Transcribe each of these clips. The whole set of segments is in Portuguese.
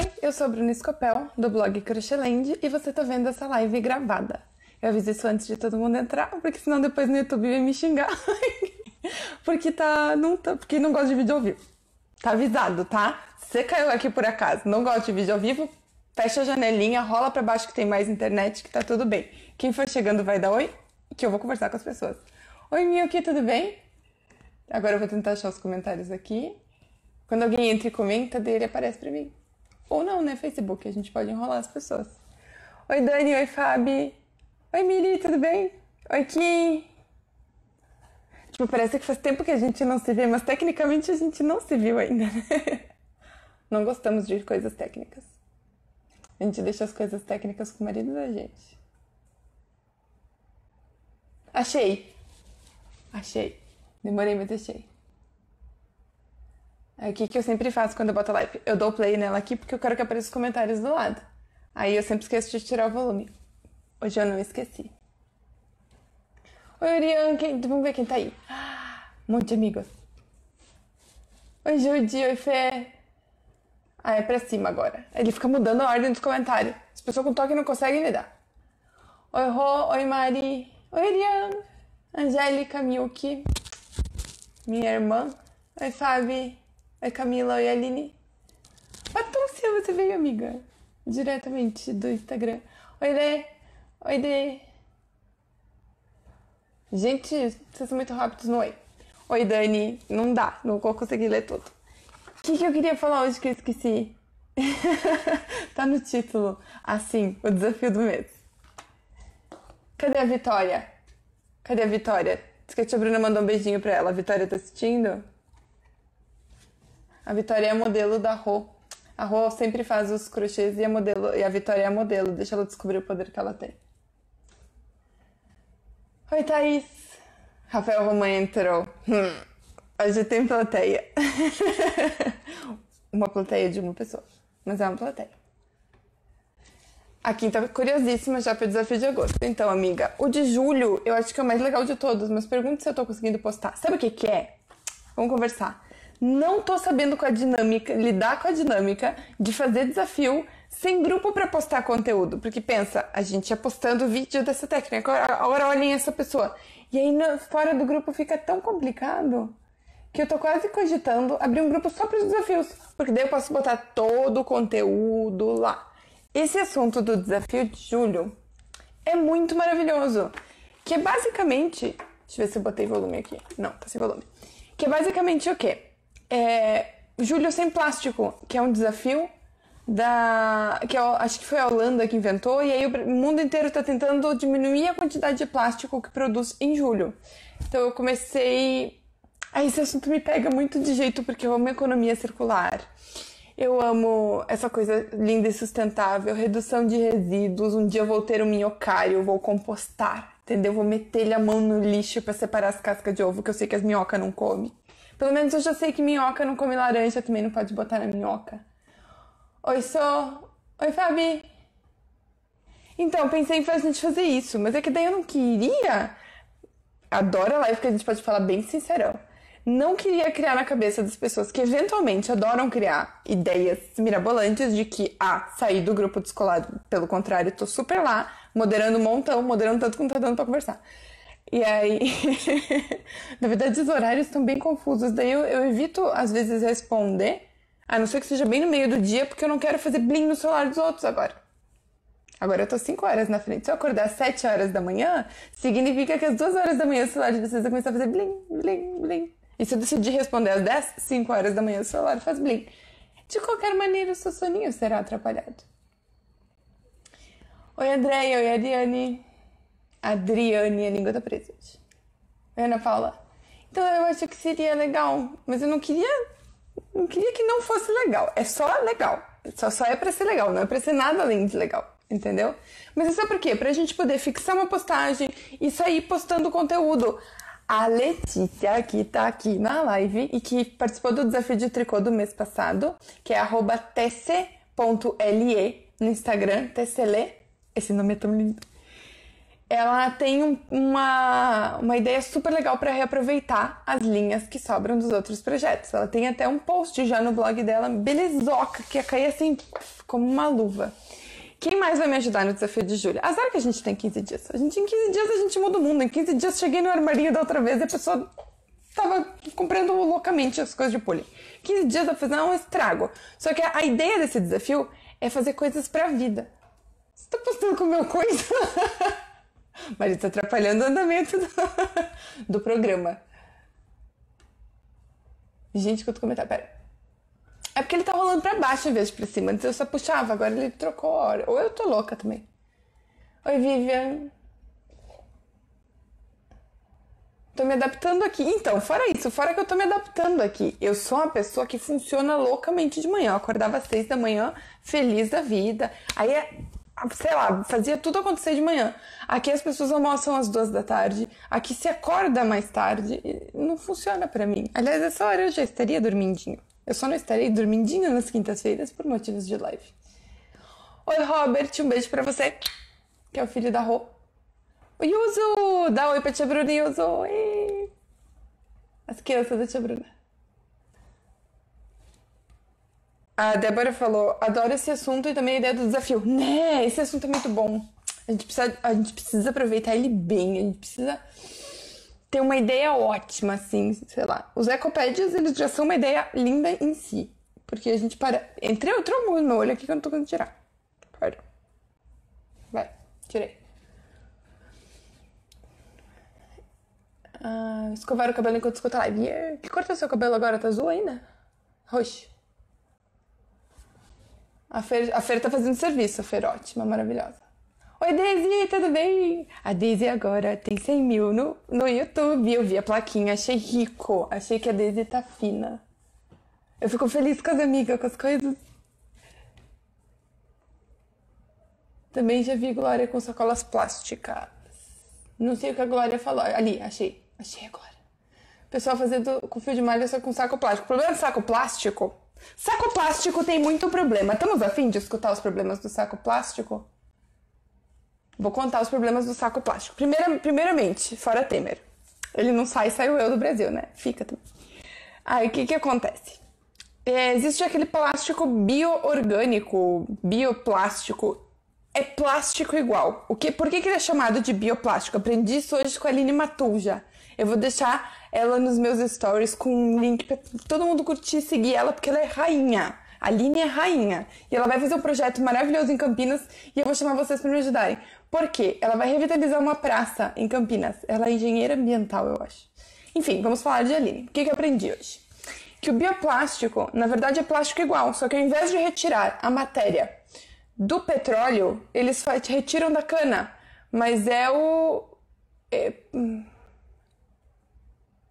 Oi, eu sou a Bruna Escopel, do blog Crocheland, e você tá vendo essa live gravada. Eu aviso isso antes de todo mundo entrar, porque senão depois no YouTube vai me xingar. porque tá. Não tá. Porque não gosta de vídeo ao vivo. Tá avisado, tá? Você caiu aqui por acaso, não gosta de vídeo ao vivo, fecha a janelinha, rola para baixo que tem mais internet, que tá tudo bem. Quem for chegando vai dar oi, que eu vou conversar com as pessoas. Oi, Miyuki, tudo bem? Agora eu vou tentar achar os comentários aqui. Quando alguém entra e comenta, dele aparece pra mim. Ou não, né? Facebook, a gente pode enrolar as pessoas. Oi, Dani, oi, Fabi. Oi, Miri, tudo bem? Oi, Kim. Tipo, parece que faz tempo que a gente não se vê, mas tecnicamente a gente não se viu ainda, né? Não gostamos de coisas técnicas. A gente deixa as coisas técnicas com o marido da gente. Achei! Achei. Demorei, mas achei. É, o que, que eu sempre faço quando eu boto a live? Eu dou play nela aqui porque eu quero que apareça os comentários do lado. Aí eu sempre esqueço de tirar o volume. Hoje eu não esqueci. Oi, Orion, quem... vamos ver quem tá aí. Um monte de amigos. Oi, Judy, oi, Fê. Ah, é pra cima agora. Ele fica mudando a ordem dos comentários. As pessoas com toque não conseguem lidar. Oi, Rô, oi, Mari. Oi, Orion. Angélica, Milky. Minha irmã. Oi, Fábio. Oi é Camila oi Aline. Patúcia, você veio, amiga. Diretamente do Instagram. Oi, Lê. Oi, Lê, Gente, vocês são muito rápidos no oi. É? Oi, Dani. Não dá, não vou conseguir ler tudo. O que, que eu queria falar hoje que eu esqueci? tá no título. Assim, o desafio do mês. Cadê a Vitória? Cadê a Vitória? Diz que a tia Bruna mandou um beijinho pra ela. A Vitória tá assistindo? A Vitória é modelo da Rô. A Rô sempre faz os crochês e a, é modelo, e a Vitória é a modelo. Deixa ela descobrir o poder que ela tem. Oi, Thaís. Rafael Roman entrou. Hum, hoje tem plateia. uma plateia de uma pessoa, mas é uma plateia. A quinta curiosíssima já para o desafio de agosto. Então, amiga, o de julho eu acho que é o mais legal de todos, mas pergunta se eu estou conseguindo postar. Sabe o que, que é? Vamos conversar não tô sabendo com a dinâmica, lidar com a dinâmica de fazer desafio sem grupo para postar conteúdo. Porque pensa, a gente ia postando vídeo dessa técnica, agora olhem essa pessoa. E aí fora do grupo fica tão complicado que eu tô quase cogitando abrir um grupo só para os desafios, porque daí eu posso botar todo o conteúdo lá. Esse assunto do desafio de julho é muito maravilhoso, que é basicamente, deixa eu ver se eu botei volume aqui. Não, tá sem volume. Que é basicamente o quê? É, julho sem plástico, que é um desafio da que eu, é acho que foi a Holanda que inventou e aí o mundo inteiro está tentando diminuir a quantidade de plástico que produz em julho. Então eu comecei. aí ah, esse assunto me pega muito de jeito porque eu amo economia circular. Eu amo essa coisa linda e sustentável, redução de resíduos. Um dia eu vou ter um minhocário, vou compostar, entendeu? Vou meter a mão no lixo para separar as cascas de ovo que eu sei que as minhocas não comem. Pelo menos eu já sei que minhoca não come laranja, também não pode botar na minhoca. Oi, Sou. Oi, Fabi. Então, pensei em fazer a gente fazer isso, mas é que daí eu não queria. Adoro a live que a gente pode falar bem sincerão. Não queria criar na cabeça das pessoas que eventualmente adoram criar ideias mirabolantes de que, ah, saí do grupo descolado. Pelo contrário, tô super lá, moderando um montão, moderando tanto quanto tá dando pra conversar. E aí, na verdade, os horários estão bem confusos. Daí eu, eu, evito, às vezes, responder, a não ser que seja bem no meio do dia, porque eu não quero fazer bling no celular dos outros agora. Agora eu tô 5 horas na frente. Se eu acordar às 7 horas da manhã, significa que às 2 horas da manhã o celular de vocês vai começar a fazer bling, bling, bling. E se eu decidir responder às 10, 5 horas da manhã, o celular faz bling. De qualquer maneira, o seu soninho será atrapalhado. Oi, Andréia. Oi, Ariane. Adriane, a língua da presente. Ana Paula. Então eu acho que seria legal, mas eu não queria. Não queria que não fosse legal. É só legal. Só, só é pra ser legal, não é pra ser nada além de legal. Entendeu? Mas isso é por quê? Pra gente poder fixar uma postagem e sair postando conteúdo. A Letícia, que tá aqui na live e que participou do desafio de tricô do mês passado, que é tc.le no Instagram, tcle. Esse nome é tão lindo ela tem um, uma, uma ideia super legal para reaproveitar as linhas que sobram dos outros projetos. Ela tem até um post já no blog dela, belezoca, que ia cair é assim como uma luva. Quem mais vai me ajudar no desafio de julho? Azar que a gente tem 15 dias. A gente, em 15 dias, a gente muda o mundo. Em 15 dias, cheguei no armário da outra vez e a pessoa tava comprando loucamente as coisas de pulling. 15 dias a fazer um estrago. Só que a ideia desse desafio é fazer coisas pra vida. Você tá postando com meu coisa? Mas está atrapalhando o andamento do, do programa. Gente, que outro comentário. Ah, pera. É porque ele tá rolando pra baixo em vez de pra cima. Antes eu só puxava, agora ele trocou a hora. Ou eu tô louca também. Oi, Vivian. Tô me adaptando aqui. Então, fora isso, fora que eu tô me adaptando aqui. Eu sou uma pessoa que funciona loucamente de manhã. Eu acordava às seis da manhã, feliz da vida. Aí é sei lá, fazia tudo acontecer de manhã. Aqui as pessoas almoçam às duas da tarde, aqui se acorda mais tarde, não funciona para mim. Aliás, essa hora eu já estaria dormindo. Eu só não estarei dormindo nas quintas-feiras por motivos de live. Oi, Robert, um beijo para você, que é o filho da Rô. O Yuzu! Dá oi pra tia Bruna, Yuzu! Oi! As crianças da tia Bruna. A Débora falou: adoro esse assunto e também a ideia do desafio. Né? Esse assunto é muito bom. A gente precisa, a gente precisa aproveitar ele bem. A gente precisa ter uma ideia ótima, assim, sei lá. Os ecopédias, eles já são uma ideia linda em si. Porque a gente para. Entrei outro mundo. no olho aqui que eu não tô conseguindo tirar. Pardon. Vai, tirei. Ah, escovar o cabelo enquanto escuta a live. Yeah. Que o seu cabelo agora? Tá azul ainda? Roxo. A Fer, a Fer tá fazendo serviço, a Fer ótima, maravilhosa. Oi, Daisy, tudo bem? A Daisy agora tem 100 mil no, no YouTube. Eu vi a plaquinha, achei rico. Achei que a Daisy tá fina. Eu fico feliz com as amigas, com as coisas. Também já vi Glória com sacolas plásticas. Não sei o que a Glória falou. Ali, achei. Achei a Glória. pessoal fazendo com fio de malha só com saco plástico. O problema do saco plástico Saco plástico tem muito problema. Estamos afim de escutar os problemas do saco plástico? Vou contar os problemas do saco plástico. Primeira, primeiramente, fora Temer. Ele não sai, saiu eu do Brasil, né? Fica também. Aí o que, que acontece? É, existe aquele plástico bioorgânico, bioplástico. É plástico igual. O que, por que, que ele é chamado de bioplástico? Aprendi isso hoje com a Aline Matuja. Eu vou deixar ela nos meus stories com um link para todo mundo curtir e seguir ela, porque ela é rainha. A Aline é rainha. E ela vai fazer um projeto maravilhoso em Campinas e eu vou chamar vocês para me ajudarem. Por quê? Ela vai revitalizar uma praça em Campinas. Ela é engenheira ambiental, eu acho. Enfim, vamos falar de Aline. O que, que eu aprendi hoje? Que o bioplástico, na verdade, é plástico igual, só que ao invés de retirar a matéria do petróleo, eles retiram da cana. Mas é o. É... Hum,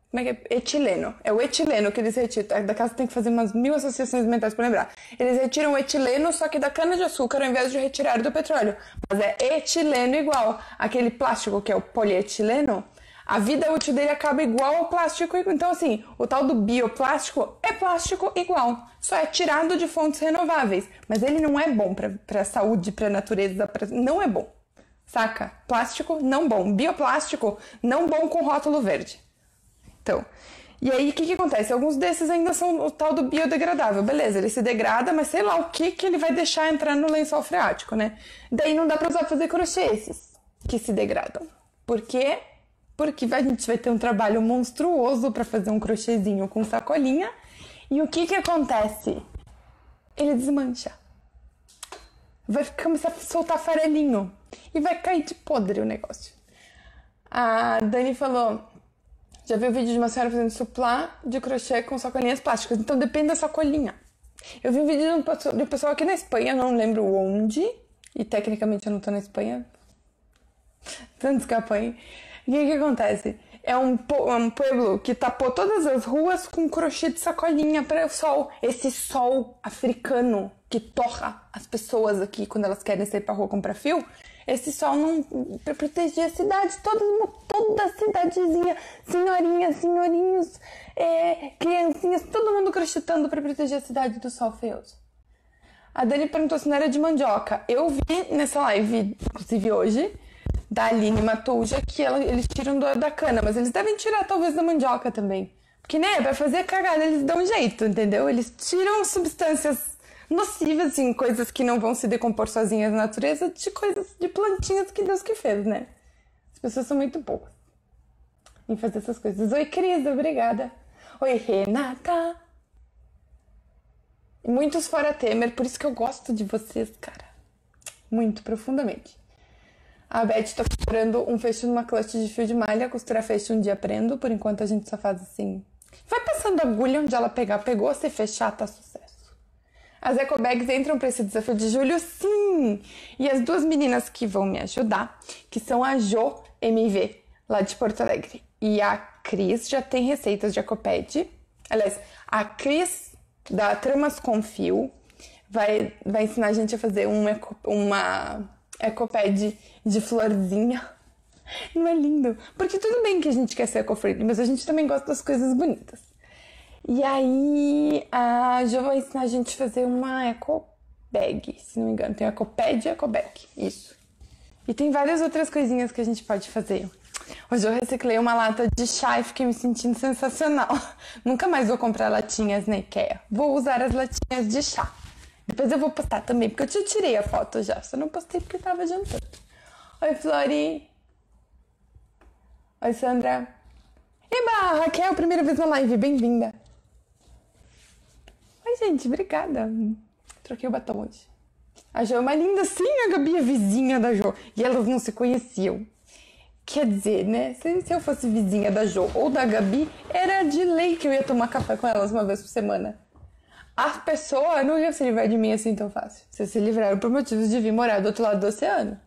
como é que é? Etileno. É o etileno que eles retiram. Da casa tem que fazer umas mil associações mentais para lembrar. Eles retiram o etileno, só que da cana-de-açúcar, ao invés de retirar do petróleo. Mas é etileno igual. Aquele plástico que é o polietileno, a vida útil dele acaba igual ao plástico. Então, assim, o tal do bioplástico é plástico igual. Só é tirado de fontes renováveis. Mas ele não é bom para a saúde, para a natureza. Pra... Não é bom. Saca? Plástico, não bom. Bioplástico, não bom com rótulo verde. Então, e aí o que, que acontece? Alguns desses ainda são o tal do biodegradável, beleza, ele se degrada, mas sei lá o que que ele vai deixar entrar no lençol freático, né? Daí não dá para usar pra fazer crochê esses que se degradam. Por quê? Porque a gente vai ter um trabalho monstruoso para fazer um crochêzinho com sacolinha. E o que que acontece? Ele desmancha. Vai começar a soltar farelinho. E vai cair de podre o negócio. A Dani falou: já vi o vídeo de uma senhora fazendo suplá de crochê com sacolinhas plásticas. Então depende da sacolinha. Eu vi um vídeo de um pessoal aqui na Espanha, não lembro onde, e tecnicamente eu não tô na Espanha, tanto que apanhei. O que que acontece? É um, é um pueblo que tapou todas as ruas com crochê de sacolinha para o sol. Esse sol africano que torra as pessoas aqui quando elas querem sair pra rua comprar fio. Esse sol não proteger a cidade, toda, toda a cidadezinha, senhorinhas, senhorinhos, é, criancinhas, todo mundo crochetando para proteger a cidade do sol feioso. A Dani perguntou se não era de mandioca. Eu vi nessa live, inclusive hoje, da Aline Matuja, que ela, eles tiram do, da cana, mas eles devem tirar talvez da mandioca também. Porque, né, pra fazer cagada eles dão um jeito, entendeu? Eles tiram substâncias nocivas, assim, coisas que não vão se decompor sozinhas na natureza, de coisas, de plantinhas que Deus que fez, né? As pessoas são muito boas em fazer essas coisas. Oi, Cris, obrigada. Oi, Renata. Muitos fora Temer, por isso que eu gosto de vocês, cara. Muito profundamente. A Beth tá costurando um fecho numa clutch de fio de malha, costurar fecho um dia prendo, por enquanto a gente só faz assim. Vai passando agulha onde ela pegar, pegou, se fechar, tá sucesso. As ecobags entram para esse desafio de julho, sim! E as duas meninas que vão me ajudar, que são a Jo MV, lá de Porto Alegre, e a Cris, já tem receitas de ecoped. Aliás, a Cris, da Tramas com Fio, vai, vai ensinar a gente a fazer um eco, uma ecoped de florzinha. Não é lindo? Porque tudo bem que a gente quer ser eco mas a gente também gosta das coisas bonitas. E aí a Jo vai ensinar a gente a fazer uma eco bag, se não me engano. Tem eco pad e eco bag, isso. E tem várias outras coisinhas que a gente pode fazer. Hoje eu reciclei uma lata de chá e fiquei me sentindo sensacional. Nunca mais vou comprar latinhas na IKEA. Vou usar as latinhas de chá. Depois eu vou postar também, porque eu tirei a foto já. Só não postei porque tava jantando. Oi, Flori. Oi, Sandra. Eba, Raquel, primeira vez na live. Bem-vinda gente, obrigada. Troquei o batom hoje. A Jo é mais linda sim, a Gabi é vizinha da Jo. E elas não se conheciam. Quer dizer, né? Se, se eu fosse vizinha da Jo ou da Gabi, era de lei que eu ia tomar café com elas uma vez por semana. A pessoa não ia se livrar de mim assim tão fácil. Vocês se livraram por motivos de vir morar do outro lado do oceano.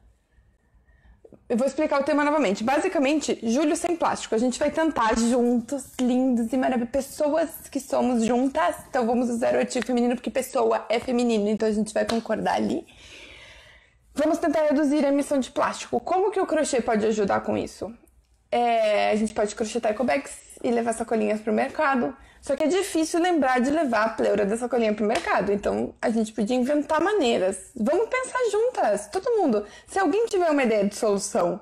Eu vou explicar o tema novamente. Basicamente, julho sem plástico. A gente vai tentar juntos, lindos e maravilhosos, pessoas que somos juntas. Então vamos usar o artigo feminino porque pessoa é feminino, então a gente vai concordar ali. Vamos tentar reduzir a emissão de plástico. Como que o crochê pode ajudar com isso? É, a gente pode crochetar ecobags e levar sacolinhas para o mercado. Só que é difícil lembrar de levar a pleura dessa colinha pro mercado. Então a gente podia inventar maneiras. Vamos pensar juntas, todo mundo. Se alguém tiver uma ideia de solução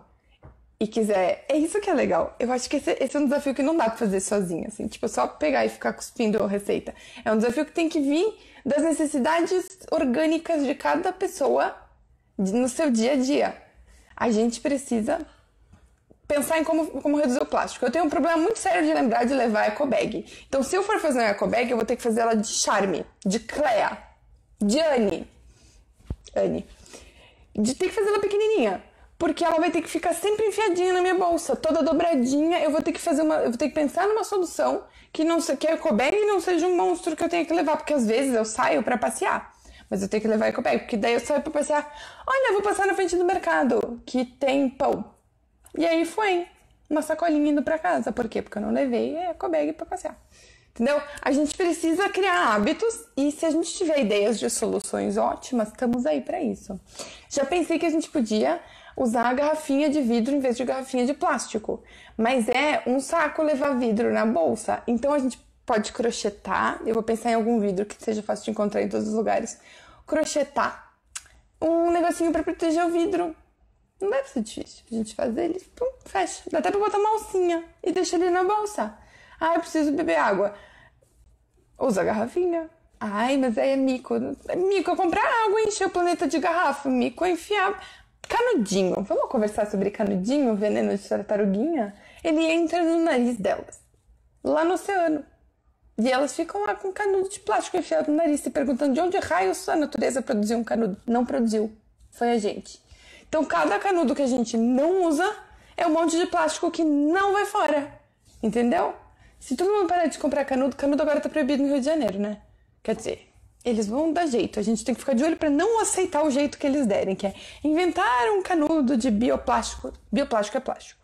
e quiser, é isso que é legal. Eu acho que esse, esse é um desafio que não dá para fazer sozinha, assim. Tipo, só pegar e ficar cuspindo a receita. É um desafio que tem que vir das necessidades orgânicas de cada pessoa no seu dia a dia. A gente precisa pensar em como, como reduzir o plástico. Eu tenho um problema muito sério de lembrar de levar a ecobag. Então, se eu for fazer uma ecobag, eu vou ter que fazer ela de charme, de Clea, de Anne. Anne. De ter que fazer ela pequenininha. Porque ela vai ter que ficar sempre enfiadinha na minha bolsa, toda dobradinha. Eu vou ter que fazer uma. Eu vou ter que pensar numa solução que não que a ecobag não seja um monstro que eu tenha que levar, porque às vezes eu saio para passear mas eu tenho que levar a ecobag, porque daí eu saio pra passear. Olha, eu vou passar na frente do mercado, que tem pão. E aí foi uma sacolinha indo para casa. Por quê? Porque eu não levei a é, ecobag para passear. Entendeu? A gente precisa criar hábitos e se a gente tiver ideias de soluções ótimas, estamos aí para isso. Já pensei que a gente podia usar a garrafinha de vidro em vez de garrafinha de plástico, mas é um saco levar vidro na bolsa. Então a gente pode crochetar. Eu vou pensar em algum vidro que seja fácil de encontrar em todos os lugares. Crochetar um negocinho para proteger o vidro não deve ser difícil a gente fazer. Ele pum, fecha. Dá até pra botar uma alcinha e deixa ele na bolsa Ah, eu preciso beber água. Usa a garrafinha. Ai, mas aí é mico. É mico comprar água, encher o planeta de garrafa. Mico é enfiar. Canudinho. Vamos conversar sobre canudinho, veneno de tartaruguinha? Ele entra no nariz delas, lá no oceano. E elas ficam lá com canudo de plástico enfiado no nariz, se perguntando de onde raio a natureza produziu um canudo. Não produziu. Foi a gente. Então, cada canudo que a gente não usa é um monte de plástico que não vai fora. Entendeu? Se todo mundo parar de comprar canudo, canudo agora tá proibido no Rio de Janeiro, né? Quer dizer, eles vão dar jeito. A gente tem que ficar de olho para não aceitar o jeito que eles derem, que é inventar um canudo de bioplástico. Bioplástico é plástico.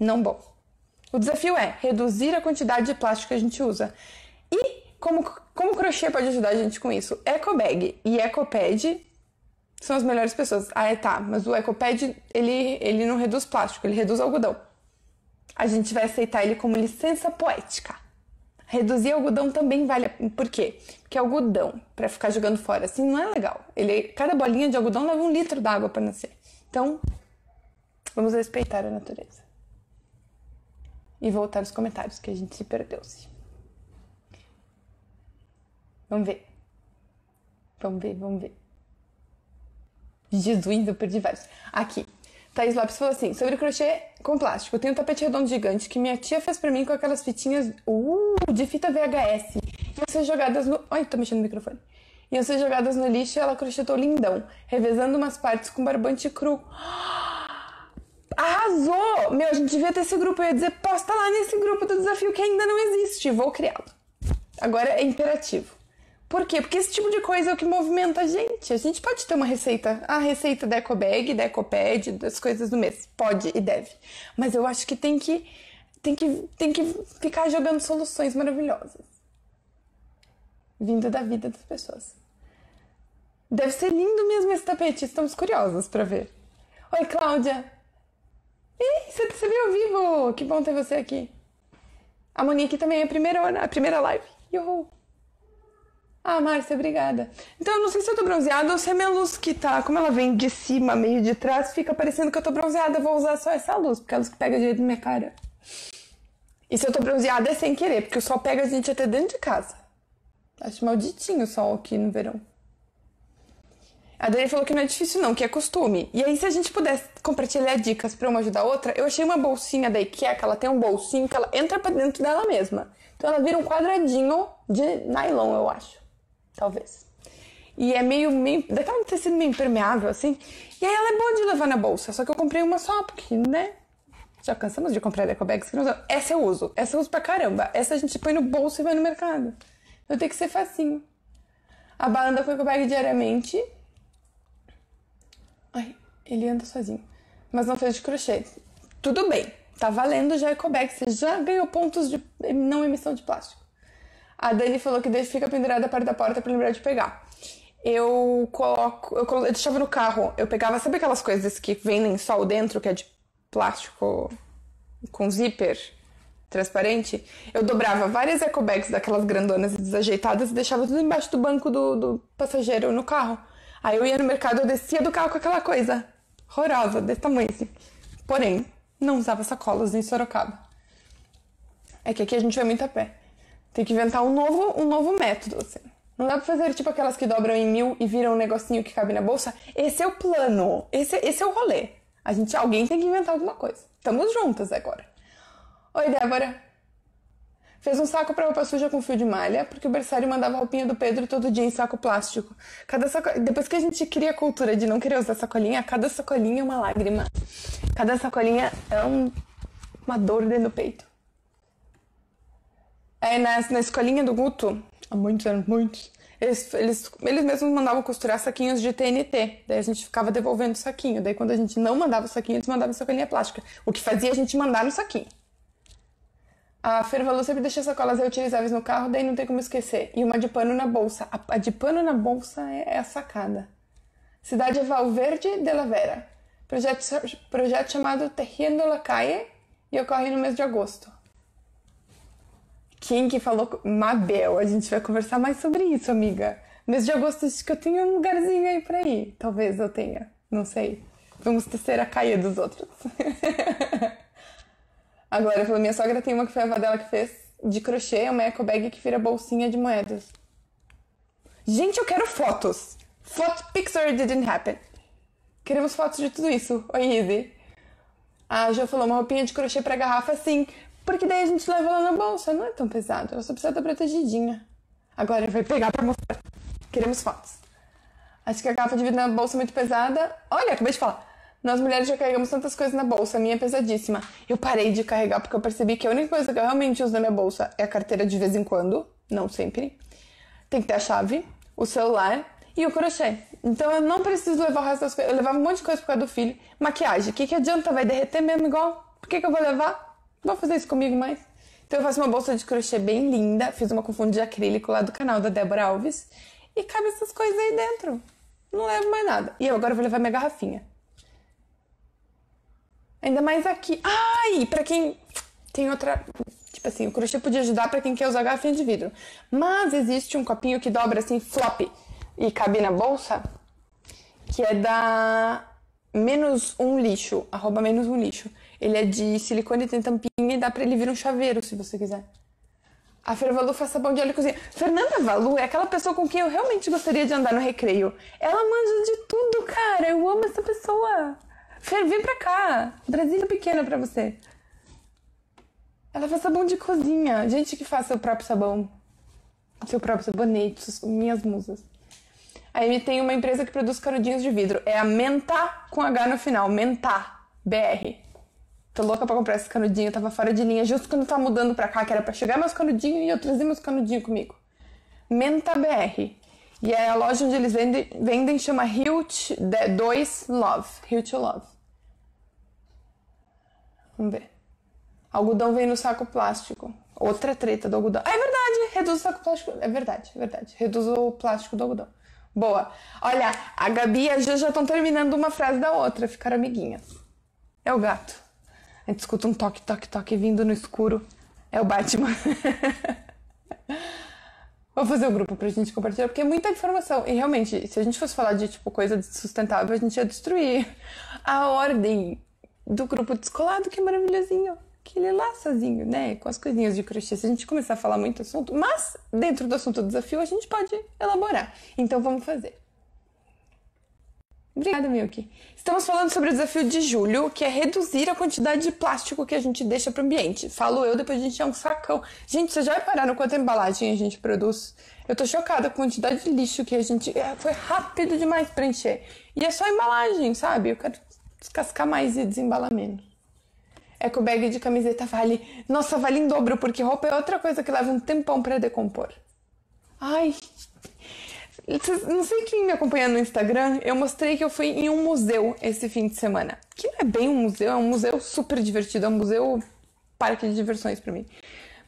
Não bom. O desafio é reduzir a quantidade de plástico que a gente usa. E como, como o crochê pode ajudar a gente com isso? Ecobag e Ecopad são as melhores pessoas. Ah, é, tá, mas o Ecopad, ele, ele não reduz plástico, ele reduz algodão. A gente vai aceitar ele como licença poética. Reduzir algodão também vale. Por quê? Porque algodão, para ficar jogando fora assim, não é legal. Ele, cada bolinha de algodão leva um litro d'água para nascer. Então, vamos respeitar a natureza. E voltar nos comentários, que a gente se perdeu-se. Vamos ver. Vamos ver, vamos ver. Jesus, eu perdi vários. Aqui. Thaís Lopes falou assim: sobre crochê com plástico. Eu tenho um tapete redondo gigante que minha tia fez para mim com aquelas fitinhas uh, de fita VHS. Iam ser jogadas no. Ai, tô mexendo no microfone. Iam ser jogadas no lixo e ela crochetou lindão, revezando umas partes com barbante cru. Arrasou! Meu, a gente devia ter esse grupo. Eu ia dizer: posta lá nesse grupo do desafio que ainda não existe. Vou criá-lo. Agora é imperativo. Por quê? Porque esse tipo de coisa é o que movimenta a gente. A gente pode ter uma receita, a receita da EcoBag, da EcoPad, das coisas do mês. Pode e deve. Mas eu acho que tem que tem que tem que ficar jogando soluções maravilhosas. Vindo da vida das pessoas. Deve ser lindo mesmo esse tapete, estamos curiosos para ver. Oi, Cláudia. Ei, você, você veio ao vivo. Que bom ter você aqui. A Monique também é a primeira, a primeira live. Uhul. Ah, Márcia, obrigada. Então, eu não sei se eu tô bronzeada ou se é minha luz que tá. Como ela vem de cima, meio de trás, fica parecendo que eu tô bronzeada. Eu vou usar só essa luz, porque é a luz que pega direito na minha cara. E se eu tô bronzeada é sem querer, porque o sol pega a gente até dentro de casa. Acho malditinho o sol aqui no verão. A Dani falou que não é difícil, não, que é costume. E aí, se a gente pudesse compartilhar dicas para uma ajudar a outra, eu achei uma bolsinha da IKEA, é que ela tem um bolsinho que ela entra para dentro dela mesma. Então, ela vira um quadradinho de nylon, eu acho talvez. E é meio, meio daquela um tecido tá meio impermeável, assim. E aí ela é boa de levar na bolsa, só que eu comprei uma só, porque, né? Já cansamos de comprar ecobags que não usamos. Essa eu uso, essa eu uso pra caramba. Essa a gente põe no bolso e vai no mercado. Então tem que ser facinho. A Bala com ecobag diariamente. Ai, ele anda sozinho. Mas não fez de crochê. Tudo bem, tá valendo já ecobag. Você já ganhou pontos de não emissão de plástico. A Dani falou que deixa fica pendurada perto da porta para lembrar de pegar. Eu coloco, eu coloco, eu deixava no carro, eu pegava, sabe aquelas coisas que vendem só o dentro, que é de plástico com zíper transparente? Eu dobrava várias ecobags daquelas grandonas desajeitadas e deixava tudo embaixo do banco do, do passageiro no carro. Aí eu ia no mercado, eu descia do carro com aquela coisa horrorosa, desse tamanho assim. Porém, não usava sacolas em Sorocaba. É que aqui a gente vai muito a pé. Tem que inventar um novo, um novo método, assim. Não dá pra fazer tipo aquelas que dobram em mil e viram um negocinho que cabe na bolsa. Esse é o plano. Esse, esse é o rolê. A gente, alguém tem que inventar alguma coisa. Estamos juntas agora. Oi, Débora. Fez um saco para roupa suja com fio de malha, porque o berçário mandava a roupinha do Pedro todo dia em saco plástico. Cada saco... Depois que a gente cria a cultura de não querer usar sacolinha, cada sacolinha é uma lágrima. Cada sacolinha é um... uma dor dentro do peito. É, na, na escolinha do Guto, há muitos anos, muitos, eles, eles, eles mesmos mandavam costurar saquinhos de TNT. Daí a gente ficava devolvendo o saquinho. Daí quando a gente não mandava o saquinho, eles mandavam em sacolinha plástica. O que fazia a gente mandar no saquinho. A Fervalu sempre deixa sacolas reutilizáveis no carro, daí não tem como esquecer. E uma de pano na bolsa. A, a de pano na bolsa é, é a sacada. Cidade é Valverde de la Vera. Projeto, projeto chamado Terreno la Calle e ocorre no mês de agosto. Quem que falou Mabel? A gente vai conversar mais sobre isso, amiga. Mês de agosto acho que eu tenho um lugarzinho aí pra ir. Talvez eu tenha, não sei. Vamos tecer a caia dos outros. Agora, pela minha sogra tem uma que foi a avó dela que fez de crochê, uma eco bag que vira bolsinha de moedas. Gente, eu quero fotos! Foto picture didn't happen. Queremos fotos de tudo isso. Oi, Izzy. A Jo falou uma roupinha de crochê para garrafa, sim. Porque daí a gente leva ela na bolsa, não é tão pesado, ela só precisa estar tá protegidinha. Agora ele vai pegar pra mostrar. Queremos fotos. Acho que a garrafa de vidro na bolsa é muito pesada. Olha, acabei de falar. Nós mulheres já carregamos tantas coisas na bolsa, a minha é pesadíssima. Eu parei de carregar porque eu percebi que a única coisa que eu realmente uso na minha bolsa é a carteira de vez em quando, não sempre. Tem que ter a chave, o celular e o crochê. Então eu não preciso levar o resto das coisas. Eu levava um monte de coisa por causa do filho. Maquiagem, o que, que adianta? Vai derreter mesmo igual? Por que, que eu vou levar? vou fazer isso comigo mais. Então eu faço uma bolsa de crochê bem linda, fiz uma com fundo de acrílico lá do canal da Débora Alves e cabe essas coisas aí dentro. Não levo mais nada. E eu agora vou levar minha garrafinha. Ainda mais aqui. Ai, para quem tem outra, tipo assim, o crochê podia ajudar para quem quer usar garrafinha de vidro. Mas existe um copinho que dobra assim flop e cabe na bolsa, que é da menos um lixo, arroba menos um lixo. Ele é de silicone, tem tampinha e dá pra ele vir um chaveiro, se você quiser. A Fervalu faz sabão de óleo e cozinha. Fernanda Valu é aquela pessoa com quem eu realmente gostaria de andar no recreio. Ela manja de tudo, cara. Eu amo essa pessoa. Fer, vem pra cá. Brasília pequena pra você. Ela faz sabão de cozinha. Gente que faz seu próprio sabão. Seu próprio sabonete. Minhas musas. Aí me tem uma empresa que produz canudinhos de vidro. É a Menta com H no final. Menta. BR. Tô louca pra comprar esse canudinho, eu tava fora de linha justo quando tava tá mudando pra cá, que era pra chegar meus canudinhos e eu trazia meus canudinhos comigo. Menta BR. E é a loja onde eles vendem, vendem chama Hilt 2 Love. Hilt Love. Vamos ver. Algodão vem no saco plástico. Outra treta do algodão. Ah, é verdade! Reduz o saco plástico. É verdade, é verdade. Reduz o plástico do algodão. Boa. Olha, a Gabi e a Ju já estão terminando uma frase da outra, ficaram amiguinhas. É o gato. A gente escuta um toque, toque, toque vindo no escuro. É o Batman. Vou fazer um grupo pra gente compartilhar, porque é muita informação. E realmente, se a gente fosse falar de tipo coisa sustentável, a gente ia destruir a ordem do grupo descolado, que é maravilhosinho. Que ele é lá sozinho, né? Com as coisinhas de crochê. Se a gente começar a falar muito assunto, mas dentro do assunto do desafio, a gente pode elaborar. Então vamos fazer. Obrigada, Milky. Estamos falando sobre o desafio de julho, que é reduzir a quantidade de plástico que a gente deixa para o ambiente. Falo eu, depois a gente é um sacão. Gente, vocês já repararam quanta embalagem a gente produz? Eu tô chocada com a quantidade de lixo que a gente. É, foi rápido demais para encher. E é só embalagem, sabe? Eu quero descascar mais e desembalar menos. É que o bag de camiseta vale. Nossa, vale em dobro, porque roupa é outra coisa que leva um tempão para decompor. Ai, não sei quem me acompanha no Instagram, eu mostrei que eu fui em um museu esse fim de semana. Que não é bem um museu, é um museu super divertido, é um museu parque de diversões para mim.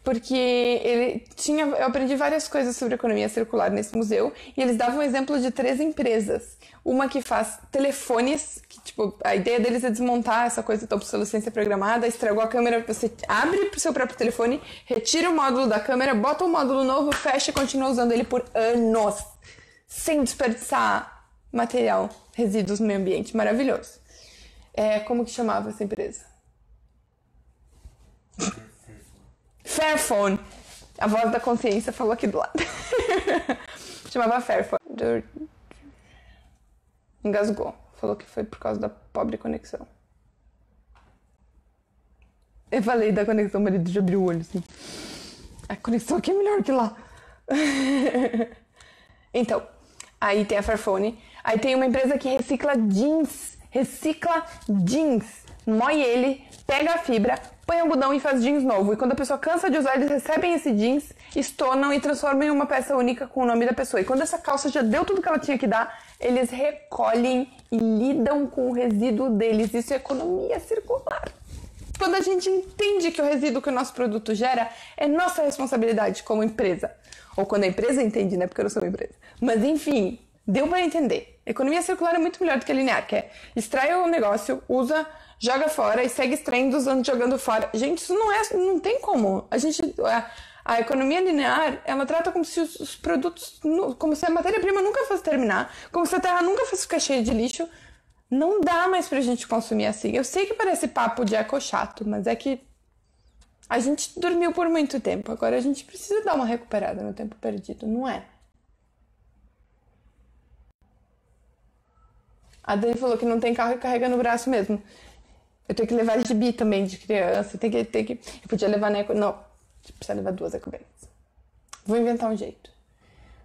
Porque ele tinha, eu aprendi várias coisas sobre economia circular nesse museu e eles davam um exemplo de três empresas. Uma que faz telefones, que tipo, a ideia deles é desmontar essa coisa da obsolescência programada, estragou a câmera, você abre o seu próprio telefone, retira o módulo da câmera, bota um módulo novo, fecha e continua usando ele por anos sem desperdiçar material, resíduos no meio ambiente. Maravilhoso. É, como que chamava essa empresa? Fairphone. A voz da consciência falou aqui do lado. chamava Fairphone. Engasgou. Falou que foi por causa da pobre conexão. Eu falei da conexão, o marido já abriu o olho, assim. A conexão aqui é melhor que lá. então, Aí tem a Farfone. Aí tem uma empresa que recicla jeans. Recicla jeans. Moe ele, pega a fibra, põe algodão e faz jeans novo. E quando a pessoa cansa de usar, eles recebem esse jeans, estonam e transformam em uma peça única com o nome da pessoa. E quando essa calça já deu tudo que ela tinha que dar, eles recolhem e lidam com o resíduo deles. Isso é economia circular quando a gente entende que o resíduo que o nosso produto gera é nossa responsabilidade como empresa. Ou quando a empresa entende, né? Porque eu não sou uma empresa. Mas enfim, deu para entender. Economia circular é muito melhor do que linear, que é extrai o negócio, usa, joga fora e segue extraindo, usando, jogando fora. Gente, isso não é, não tem como. A gente a, a economia linear, ela trata como se os, os produtos, como se a matéria-prima nunca fosse terminar, como se a terra nunca fosse ficar cheia de lixo, não dá mais pra gente consumir assim. Eu sei que parece papo de eco chato, mas é que a gente dormiu por muito tempo. Agora a gente precisa dar uma recuperada no tempo perdido, não é? A Dani falou que não tem carro e carrega no braço mesmo. Eu tenho que levar gibi também de criança. Tem que, tem que... Eu podia levar na eco... Não, precisa levar duas ecobags. Vou inventar um jeito.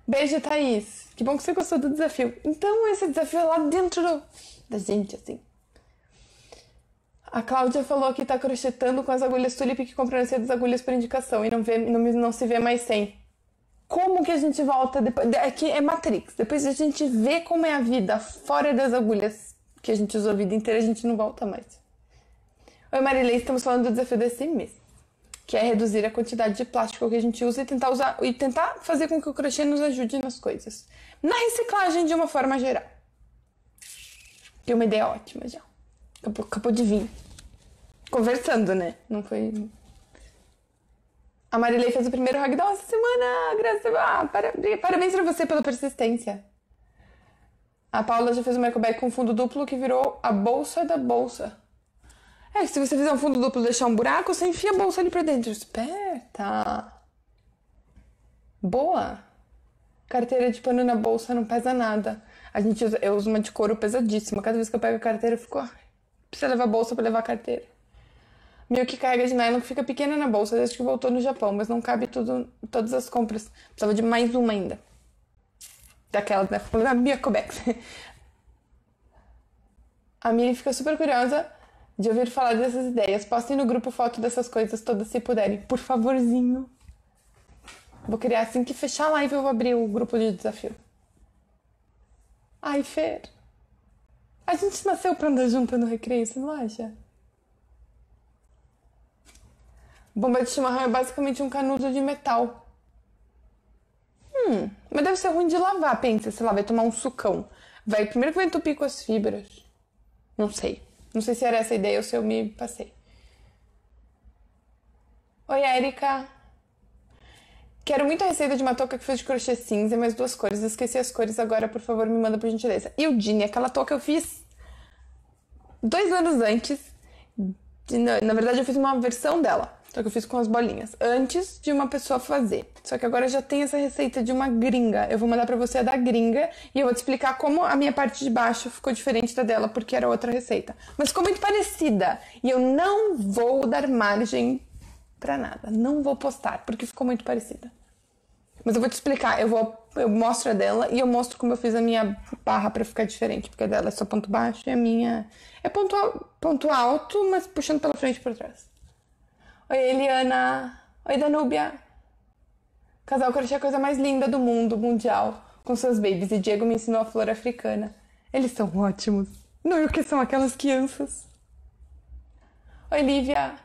Beijo, Thaís. Que bom que você gostou do desafio. Então, esse desafio é lá dentro do da gente, assim. A Cláudia falou que tá crochetando com as agulhas Tulip que comprou nas redes agulhas por indicação e não, vê, não, não se vê mais sem. Como que a gente volta depois? É que é Matrix. Depois a gente vê como é a vida fora das agulhas que a gente usou a vida inteira, a gente não volta mais. Oi, Marilei, estamos falando do desafio desse mês, que é reduzir a quantidade de plástico que a gente usa e tentar usar e tentar fazer com que o crochê nos ajude nas coisas. Na reciclagem de uma forma geral. Tem uma ideia ótima já. Acabou, acabou de vir. Conversando, né? Não foi. A Marilei fez o primeiro ragdoll essa semana! Graças a ah, Parabéns pra você pela persistência. A Paula já fez o microbag com fundo duplo que virou a bolsa da bolsa. É, se você fizer um fundo duplo e deixar um buraco, você enfia a bolsa ali pra dentro. Esperta! Boa! Carteira de pano na bolsa não pesa nada. A gente usa, eu uso uma de couro pesadíssima. Cada vez que eu pego a carteira, eu fico. Precisa levar bolsa para levar a carteira. Meio que carga de nylon que fica pequena na bolsa desde que voltou no Japão, mas não cabe tudo, todas as compras. Precisava de mais uma ainda. Daquela, né? Da minha Cobex. A Miriam fica super curiosa de ouvir falar dessas ideias. Postem no grupo foto dessas coisas todas se puderem, por favorzinho. Vou criar assim que fechar a live, eu vou abrir o grupo de desafio. Ai, Fer. A gente nasceu pra andar junto no recreio, você não acha? Bomba de chimarrão é basicamente um canudo de metal. Hum, mas deve ser ruim de lavar, pensa. Sei lá, vai tomar um sucão. Vai, primeiro que vai entupir com as fibras. Não sei. Não sei se era essa a ideia ou se eu me passei. Oi, Erika. Quero muito a receita de uma touca que fiz de crochê cinza, mais duas cores. Esqueci as cores agora, por favor, me manda por gentileza. E o Dini, aquela touca eu fiz dois anos antes. De, na, na, verdade, eu fiz uma versão dela. Só que eu fiz com as bolinhas. Antes de uma pessoa fazer. Só que agora já tem essa receita de uma gringa. Eu vou mandar para você a da gringa e eu vou te explicar como a minha parte de baixo ficou diferente da dela, porque era outra receita. Mas ficou muito parecida. E eu não vou dar margem para nada. Não vou postar, porque ficou muito parecida. Mas eu vou te explicar, eu vou eu mostro a dela e eu mostro como eu fiz a minha barra para ficar diferente, porque a dela é só ponto baixo e a minha é ponto, ponto alto, mas puxando pela frente e por trás. Oi, Eliana. Oi, Danúbia. casal crochê é a coisa mais linda do mundo, mundial, com seus babies e Diego me ensinou a flor africana. Eles são ótimos. Não, e é o que são aquelas crianças? Oi, Lívia.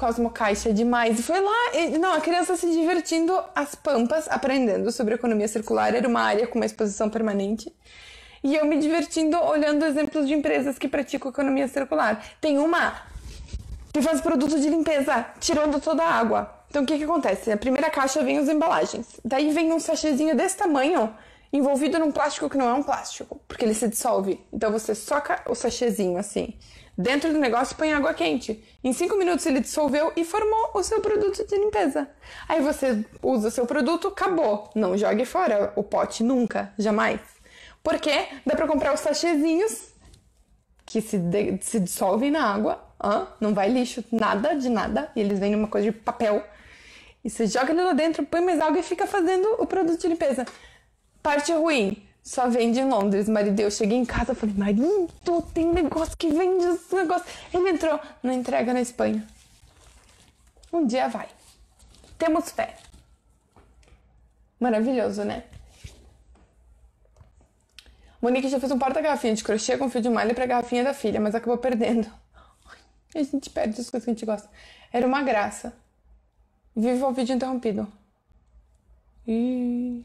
Cosmo Caixa é demais. E foi lá, e, não, a criança se divertindo as pampas, aprendendo sobre economia circular, era uma área com uma exposição permanente. E eu me divertindo olhando exemplos de empresas que praticam economia circular. Tem uma que faz produto de limpeza, tirando toda a água. Então o que, que acontece? Na primeira caixa vem as embalagens. Daí vem um sachêzinho desse tamanho, envolvido num plástico que não é um plástico, porque ele se dissolve. Então você soca o sachêzinho assim. Dentro do negócio põe água quente. Em 5 minutos ele dissolveu e formou o seu produto de limpeza. Aí você usa o seu produto, acabou. Não jogue fora o pote nunca, jamais. Porque dá para comprar os sachêzinhos que se, de, se dissolvem na água, ah, não vai lixo, nada de nada, e eles vêm numa coisa de papel. E você joga ele lá dentro, põe mais água e fica fazendo o produto de limpeza. Parte ruim, só vende em Londres, marido. Eu cheguei em casa e falei, marido, tem negócio que vende esse negócio. Ele entrou, na entrega na Espanha. Um dia vai. Temos fé. Maravilhoso, né? Monique já fez um porta-garrafinha de crochê com fio de malha pra garrafinha da filha, mas acabou perdendo. A gente perde as coisas que a gente gosta. Era uma graça. Viva o vídeo interrompido. Ih.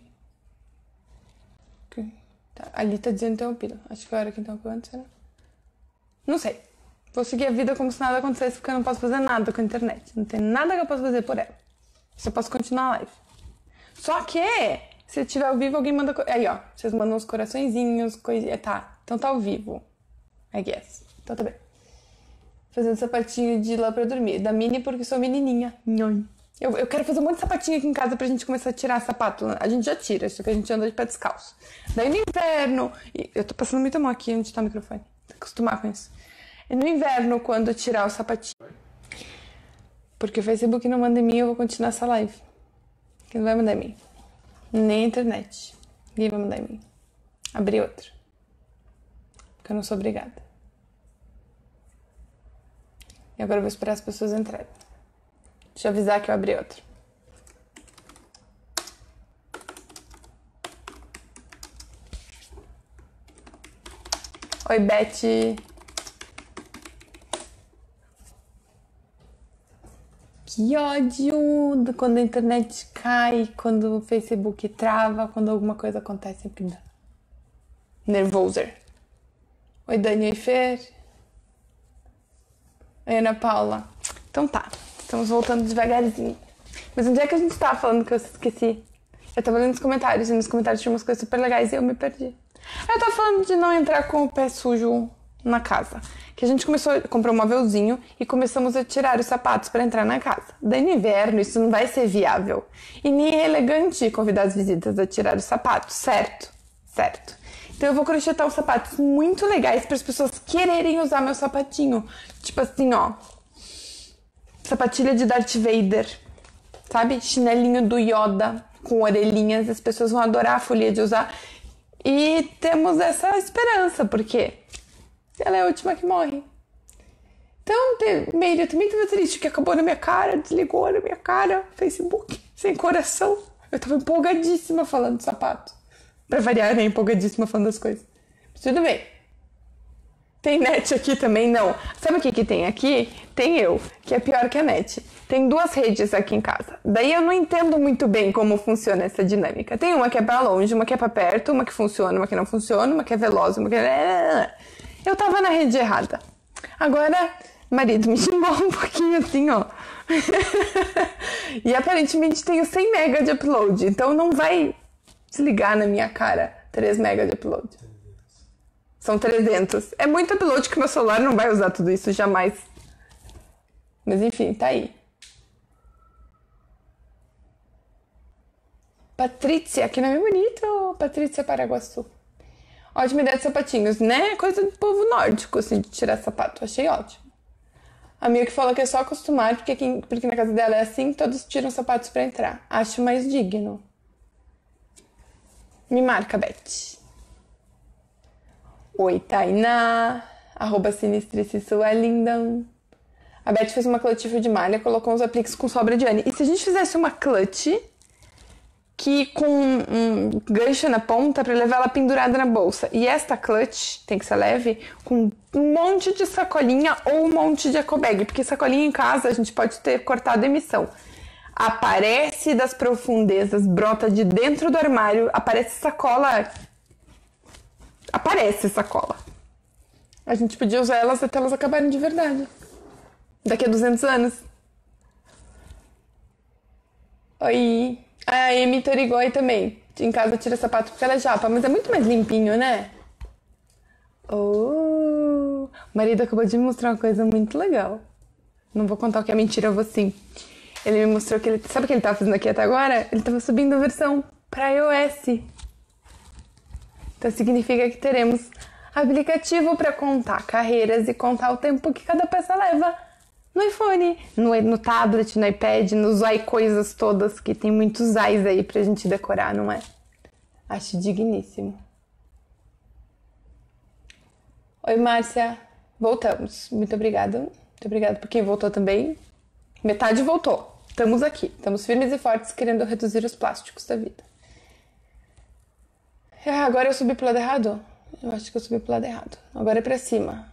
Tá, ali tá dizendo interrompido Acho que a hora que interrompeu antes, Não sei. Vou seguir a vida como se nada acontecesse, porque eu não posso fazer nada com a internet. Não tem nada que eu possa fazer por ela. Só posso continuar a live. Só que, se tiver ao vivo, alguém manda. Aí, ó. Vocês mandam os coraçõezinhos, coisinha. É, tá. Então tá ao vivo. I guess. Então tá bem. Fazendo sapatinho de ir lá pra dormir. Da mini, porque sou menininha. Nhon. Eu, eu quero fazer um monte de sapatinho aqui em casa pra gente começar a tirar sapato. A gente já tira, só que a gente anda de pé descalço. Daí no inverno. Eu tô passando muito mão aqui onde tá o microfone. acostumar com isso. E no inverno, quando eu tirar o sapatinho. Porque o Facebook não manda em mim, eu vou continuar essa live. Quem não vai mandar em mim. Nem a internet. Ninguém vai mandar em mim. Abri outra. Porque eu não sou obrigada. E agora eu vou esperar as pessoas entrarem. Deixa eu avisar que eu abri outro. Oi, Beth. Que ódio quando a internet cai, quando o Facebook trava, quando alguma coisa acontece, sempre Nervoser. Oi, Dani e Fer. Ana Paula. Então tá. Estamos voltando devagarzinho. Mas onde é que a gente tá falando que eu esqueci? Eu tava lendo os comentários e nos comentários tinha umas coisas super legais e eu me perdi. Ah, eu tava falando de não entrar com o pé sujo na casa. Que a gente começou, comprou um móvelzinho e começamos a tirar os sapatos para entrar na casa. Daí inverno isso não vai ser viável. E nem é elegante convidar as visitas a tirar os sapatos, certo? Certo. Então eu vou crochetar os sapatos muito legais para as pessoas quererem usar meu sapatinho. Tipo assim, ó, sapatilha de Darth Vader, sabe? Chinelinho do Yoda com orelhinhas, as pessoas vão adorar a folia de usar. E temos essa esperança, porque ela é a última que morre. Então, Meire, eu também tava triste, que acabou na minha cara, desligou na minha cara, Facebook, sem coração. Eu tava empolgadíssima falando do sapato. Pra variar, né? Empolgadíssima falando das coisas. Mas tudo bem. Tem net aqui também? Não. Sabe o que, que tem aqui? Tem eu, que é pior que a net. Tem duas redes aqui em casa. Daí eu não entendo muito bem como funciona essa dinâmica. Tem uma que é para longe, uma que é para perto, uma que funciona, uma que não funciona, uma que é veloz, uma que é. Eu tava na rede errada. Agora, marido me xingou um pouquinho assim, ó. e aparentemente tenho 100 mega de upload, então não vai desligar na minha cara 3 mega de upload. São 300. É muito upload que meu celular não vai usar tudo isso jamais. Mas enfim, tá aí. Patrícia, que nome bonito! Patrícia Paraguaçu. Ótima ideia de sapatinhos, né? Coisa do povo nórdico, assim, de tirar sapato. Achei ótimo. A que fala que é só acostumar, porque, aqui, porque na casa dela é assim, todos tiram sapatos para entrar. Acho mais digno. Me marca, Beth. Oi, Tainá, arroba sinistrice sua linda. A Beth fez uma clutch de malha, colocou uns apliques com sobra de Anne. E se a gente fizesse uma clutch que com um gancho na ponta para levar ela pendurada na bolsa. E esta clutch tem que ser leve com um monte de sacolinha ou um monte de ecobag, porque sacolinha em casa a gente pode ter cortado emissão. Aparece das profundezas, brota de dentro do armário, aparece sacola aparece essa cola. A gente podia usar elas até elas acabarem de verdade. Daqui a 200 anos. Oi. A Amy Torigoi também. Em casa tira sapato porque ela é japa, mas é muito mais limpinho, né? Oh, o marido acabou de me mostrar uma coisa muito legal. Não vou contar o que é mentira, eu vou sim. Ele me mostrou que ele. Sabe o que ele tava fazendo aqui até agora? Ele tava subindo a versão pra iOS. Então significa que teremos aplicativo para contar carreiras e contar o tempo que cada peça leva no iPhone, no, no tablet, no iPad, nos Zai, coisas todas, que tem muitos ais aí pra gente decorar, não é? Acho digníssimo. Oi, Márcia. Voltamos. Muito obrigada. Muito obrigada por quem voltou também. Metade voltou. Estamos aqui. Estamos firmes e fortes querendo reduzir os plásticos da vida. É, agora eu subi pro lado errado? Eu acho que eu subi pro lado errado. Agora é pra cima.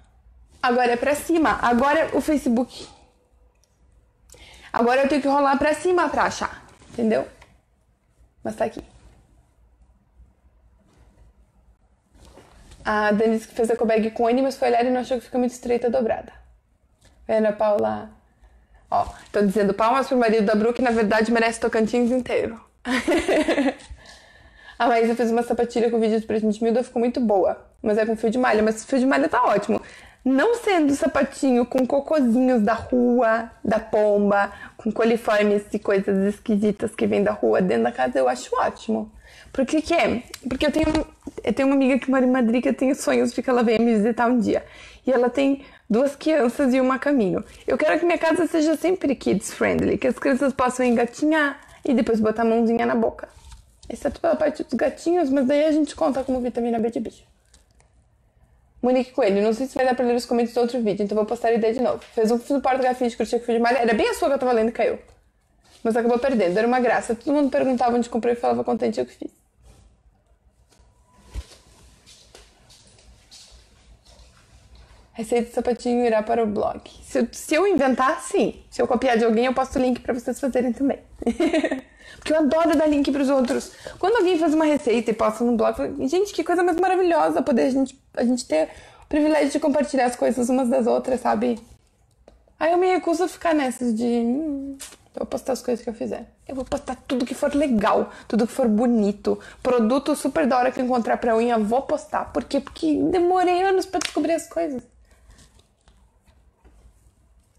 Agora é pra cima. Agora é o Facebook. Agora eu tenho que rolar pra cima pra achar. Entendeu? Mas tá aqui. A Denise que fez a cobag com N, mas foi olhar e não achou que fica muito estreita dobrada. Ana Paula. Ó, tô dizendo palmas pro marido da Brooke na verdade merece Tocantins inteiro. A mas eu fiz uma sapatilha com vídeo de miúdo, ficou muito boa. Mas é com fio de malha, mas fio de malha tá ótimo. Não sendo sapatinho com cocozinhos da rua, da pomba, com coliformes e coisas esquisitas que vêm da rua dentro da casa, eu acho ótimo. Porque que é? Porque eu tenho, eu tenho uma amiga que mora em Madrid que eu tenho sonhos de que ela venha me visitar um dia. E ela tem duas crianças e uma caminho. Eu quero que minha casa seja sempre kids friendly, que as crianças possam engatinhar e depois botar a mãozinha na boca. Exceto pela parte dos gatinhos, mas daí a gente conta como vitamina B de bicho. Monique Coelho, não sei se vai dar pra ler os comentários do outro vídeo, então vou postar a ideia de novo. Fez um pornografia de curtir que fio de malha. Era bem a sua que eu tava lendo e caiu. Mas acabou perdendo, era uma graça. Todo mundo perguntava onde comprei e falava contente eu que fiz. Receita de sapatinho irá para o blog. Se eu, se eu inventar, sim. Se eu copiar de alguém, eu posto o link para vocês fazerem também. Porque eu adoro dar link pros outros. Quando alguém faz uma receita e posta no blog, falo, gente, que coisa mais maravilhosa poder a gente, a gente ter o privilégio de compartilhar as coisas umas das outras, sabe? Aí eu me recuso a ficar nessas de. Hum, eu vou postar as coisas que eu fizer. Eu vou postar tudo que for legal, tudo que for bonito. Produto super da hora que eu encontrar pra unha, vou postar. Por quê? Porque demorei anos para descobrir as coisas.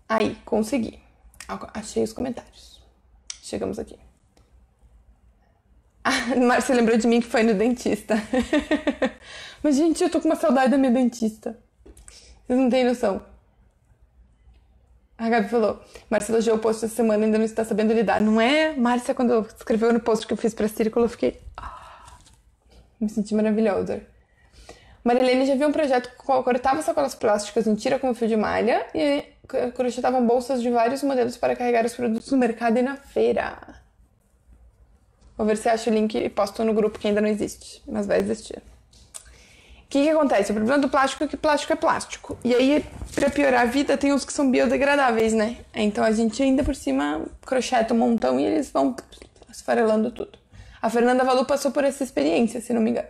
Aí, consegui. Achei os comentários. Chegamos aqui. Ah, Márcia lembrou de mim que foi no dentista. Mas, gente, eu tô com uma saudade da minha dentista. Vocês não têm noção. A Gabi falou: Márcia elogiou o post da semana ainda não está sabendo lidar. Não é, Márcia, quando escreveu no post que eu fiz pra Círculo, eu fiquei. Ah, me senti maravilhosa. Marilene já viu um projeto que cortava sacolas plásticas em tira como fio de malha e crochetavam bolsas de vários modelos para carregar os produtos no mercado e na feira. Vou ver se acho o link e posto no grupo que ainda não existe, mas vai existir. O que, que acontece? O problema do plástico é que plástico é plástico. E aí, para piorar a vida, tem os que são biodegradáveis, né? Então a gente ainda por cima crocheta um montão e eles vão esfarelando tudo. A Fernanda Valu passou por essa experiência, se não me engano.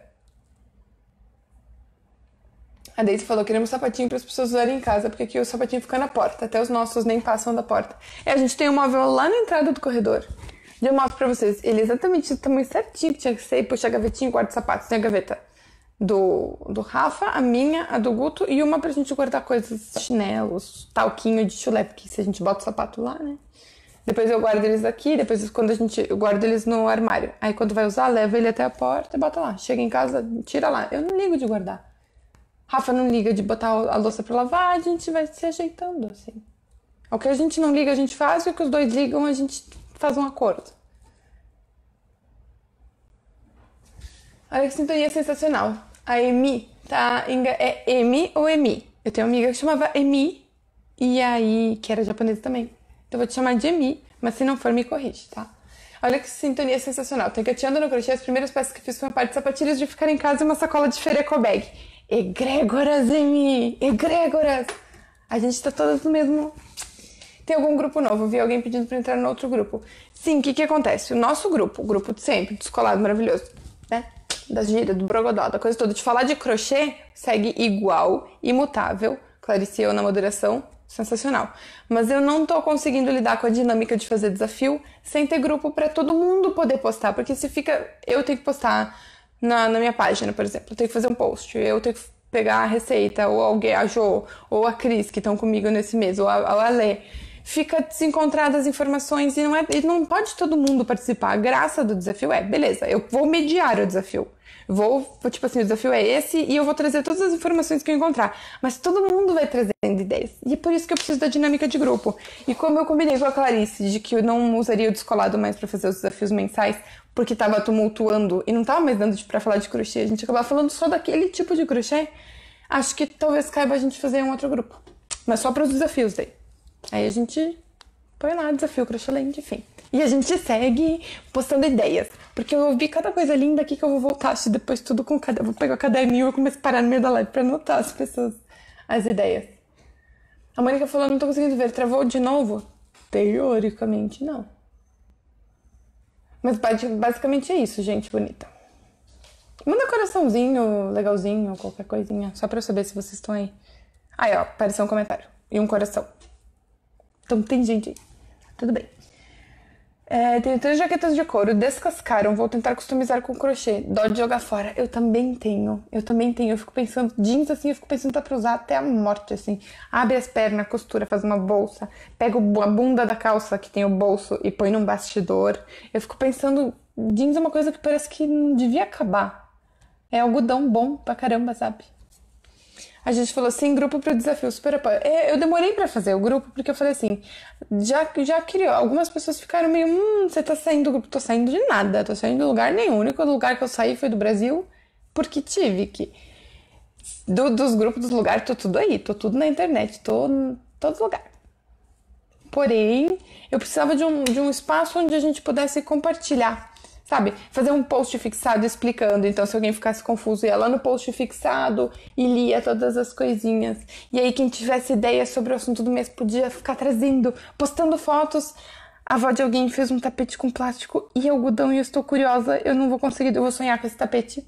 A Deise falou: queremos sapatinho para as pessoas usarem em casa, porque aqui o sapatinho fica na porta, até os nossos nem passam da porta. E é, a gente tem um móvel lá na entrada do corredor, e eu mostro pra vocês, ele é exatamente do tamanho certinho que tinha que ser, e puxa a gavetinha e guarda os sapatos na gaveta. Do, do Rafa, a minha, a do Guto, e uma pra gente guardar coisas, chinelos, talquinho de chulé, porque se a gente bota o sapato lá, né? Depois eu guardo eles aqui, depois quando a gente eu guardo eles no armário. Aí quando vai usar, leva ele até a porta e bota lá. Chega em casa, tira lá. Eu não ligo de guardar. Rafa não liga de botar a louça para lavar, a gente vai se ajeitando assim. O que a gente não liga, a gente faz, o que os dois ligam, a gente faz um acordo. Olha que sintonia é sensacional. A Emi, tá? É Emi ou Emi? Eu tenho uma amiga que chamava Emi, e aí, que era japonesa também. Então vou te chamar de Emi, mas se não for, me corrige, tá? Olha que sintonia sensacional. Tanqueteando no crochê, as primeiras peças que fiz foram parte de sapatilhas de ficar em casa e uma sacola de fereco bag. Egrégoras, Emi! Egrégoras! A gente tá todas no mesmo tem algum grupo novo, vi alguém pedindo para entrar no outro grupo. Sim, o que, que acontece? O nosso grupo, o grupo de sempre, descolado, maravilhoso, né? Das gírias, do brogodó, da coisa toda. De falar de crochê, segue igual, imutável, Clarice eu na moderação, sensacional. Mas eu não tô conseguindo lidar com a dinâmica de fazer desafio sem ter grupo para todo mundo poder postar, porque se fica. Eu tenho que postar na, na minha página, por exemplo, eu tenho que fazer um post, eu tenho que pegar a receita, ou alguém, a Jo, ou a Cris, que estão comigo nesse mês, ou a, a fica desencontrada as informações e não, é, e não pode todo mundo participar. A graça do desafio é, beleza, eu vou mediar o desafio. Vou, tipo assim, o desafio é esse e eu vou trazer todas as informações que eu encontrar. Mas todo mundo vai trazendo ideias. E é por isso que eu preciso da dinâmica de grupo. E como eu combinei com a Clarice de que eu não usaria o descolado mais para fazer os desafios mensais, porque tava tumultuando e não tava mais dando para falar de crochê, a gente acabava falando só daquele tipo de crochê. Acho que talvez caiba a gente fazer um outro grupo. Mas só para os desafios daí. Aí a gente põe lá desafio lente, enfim. E a gente segue postando ideias. Porque eu ouvi cada coisa linda aqui que eu vou voltar assistir depois tudo com cada, Vou pegar o caderninho e eu começo a parar no meio da live pra anotar as pessoas, as ideias. A Mônica falou, não tô conseguindo ver, travou de novo? Teoricamente, não. Mas basicamente é isso, gente bonita. Manda coraçãozinho, legalzinho, qualquer coisinha, só pra eu saber se vocês estão aí. Aí, ó, apareceu um comentário. E um coração. Então tem gente. Tudo bem. É, tenho três jaquetas de couro, descascaram, vou tentar customizar com crochê. Dó de jogar fora. Eu também tenho. Eu também tenho. Eu fico pensando, jeans assim, eu fico pensando tá pra usar até a morte, assim. Abre as pernas, costura, faz uma bolsa. Pega a bunda da calça que tem o bolso e põe num bastidor. Eu fico pensando, jeans é uma coisa que parece que não devia acabar. É algodão bom pra caramba, sabe? a gente falou assim, grupo para o desafio super apoio. É, eu demorei para fazer o grupo porque eu falei assim, já já criou. Algumas pessoas ficaram meio, hum, você tá saindo do grupo, tô saindo de nada, tô saindo de lugar nenhum. O único lugar que eu saí foi do Brasil porque tive que do, dos grupos dos lugares, tô tudo aí, tô tudo na internet, tô em todo lugar. Porém, eu precisava de um, de um espaço onde a gente pudesse compartilhar sabe? Fazer um post fixado explicando. Então, se alguém ficasse confuso, ia lá no post fixado e lia todas as coisinhas. E aí, quem tivesse ideia sobre o assunto do mês podia ficar trazendo, postando fotos. A avó de alguém fez um tapete com plástico e algodão e eu estou curiosa. Eu não vou conseguir, eu vou sonhar com esse tapete.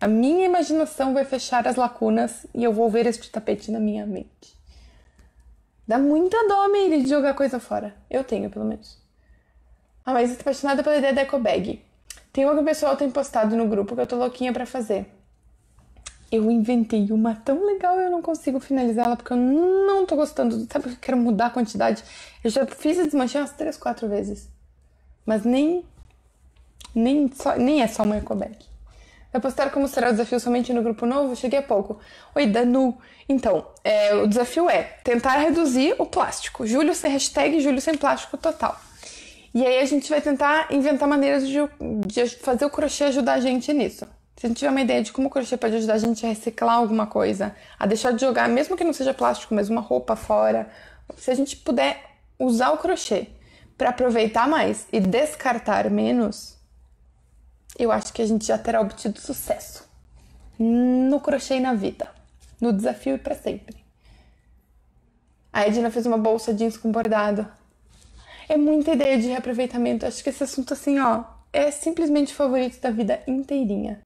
A minha imaginação vai fechar as lacunas e eu vou ver este tapete na minha mente. Dá muita dó, Meire, de jogar coisa fora. Eu tenho, pelo menos. ah mas está apaixonada pela ideia da ecobag. Tem uma que o pessoal tem postado no grupo que eu tô louquinha para fazer. Eu inventei uma tão legal eu não consigo finalizar ela porque eu não tô gostando. Sabe que eu quero mudar a quantidade? Eu já fiz a desmanchei umas 3, 4 vezes. Mas nem. Nem, só, nem é só uma ecoback. Vai postar como será o desafio somente no grupo novo? Cheguei a pouco. Oi, Danu. Então, é, o desafio é tentar reduzir o plástico. Julho sem hashtag, julho sem plástico total. E aí a gente vai tentar inventar maneiras de, de fazer o crochê ajudar a gente nisso. Se a gente tiver uma ideia de como o crochê pode ajudar a gente a reciclar alguma coisa, a deixar de jogar, mesmo que não seja plástico, mas uma roupa fora, se a gente puder usar o crochê para aproveitar mais e descartar menos, eu acho que a gente já terá obtido sucesso no crochê e na vida, no desafio e para sempre. A Edna fez uma bolsa jeans com bordado. É muita ideia de reaproveitamento. Acho que esse assunto, assim, ó, é simplesmente favorito da vida inteirinha.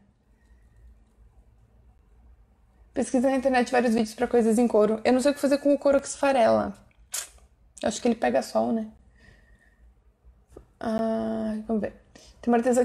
Pesquisa na internet vários vídeos para coisas em couro. Eu não sei o que fazer com o se farela. Acho que ele pega sol, né? Ah, vamos ver. Tem uma artesã